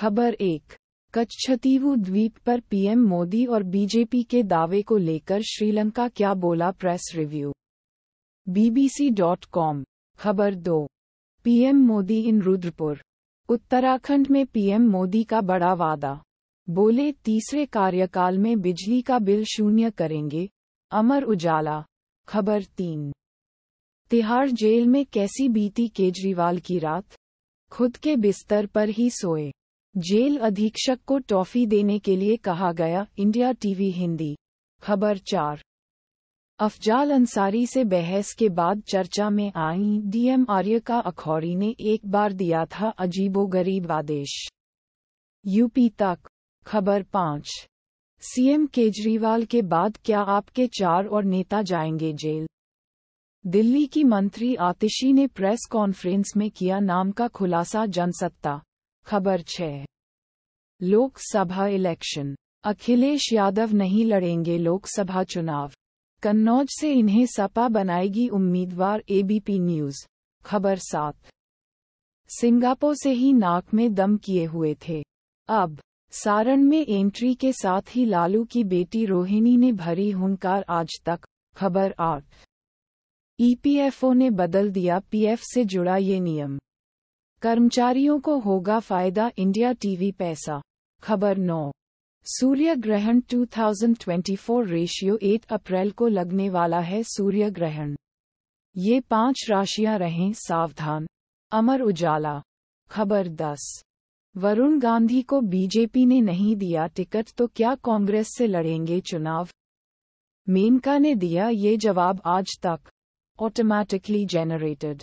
खबर एक कच्छतीवु द्वीप पर पीएम मोदी और बीजेपी के दावे को लेकर श्रीलंका क्या बोला press review BBC dot com खबर दो पीएम मोदी इन रुद्रपुर उत्तराखंड में पीएम मोदी का बड़ा वादा बोले तीसरे कार्यकाल में बिजली का बिल शून्य करेंगे अमर उजाला खबर तीन तिहाड़ जेल में कैसी बीती केजरीवाल की रात खुद के बिस्तर पर ही सोए जेल अधीक्षक को टॉफी देने के लिए कहा गया इंडिया टीवी हिंदी खबर चार अफजाल अंसारी से बहस के बाद चर्चा में आई डीएम आर्य का अखौरी ने एक बार दिया था अजीबोगरीब आदेश यूपी तक खबर पाँच सीएम केजरीवाल के बाद क्या आपके चार और नेता जाएंगे जेल दिल्ली की मंत्री आतिशी ने प्रेस कॉन्फ्रेंस में किया नाम का खुलासा जनसत्ता खबर छः लोकसभा इलेक्शन अखिलेश यादव नहीं लड़ेंगे लोकसभा चुनाव कन्नौज से इन्हें सपा बनाएगी उम्मीदवार एबीपी न्यूज खबर सात सिंगापुर से ही नाक में दम किए हुए थे अब सारण में एंट्री के साथ ही लालू की बेटी रोहिणी ने भरी हुनकार आज तक खबर आठ ईपीएफओ ने बदल दिया पीएफ से जुड़ा ये नियम कर्मचारियों को होगा फायदा इंडिया टीवी पैसा खबर नौ सूर्य ग्रहण 2024 रेशियो 8 अप्रैल को लगने वाला है सूर्य ग्रहण ये पांच राशियां रहें सावधान अमर उजाला खबर दस वरुण गांधी को बीजेपी ने नहीं दिया टिकट तो क्या कांग्रेस से लड़ेंगे चुनाव मेनका ने दिया ये जवाब आज तक ऑटोमैटिकली जेनरेटेड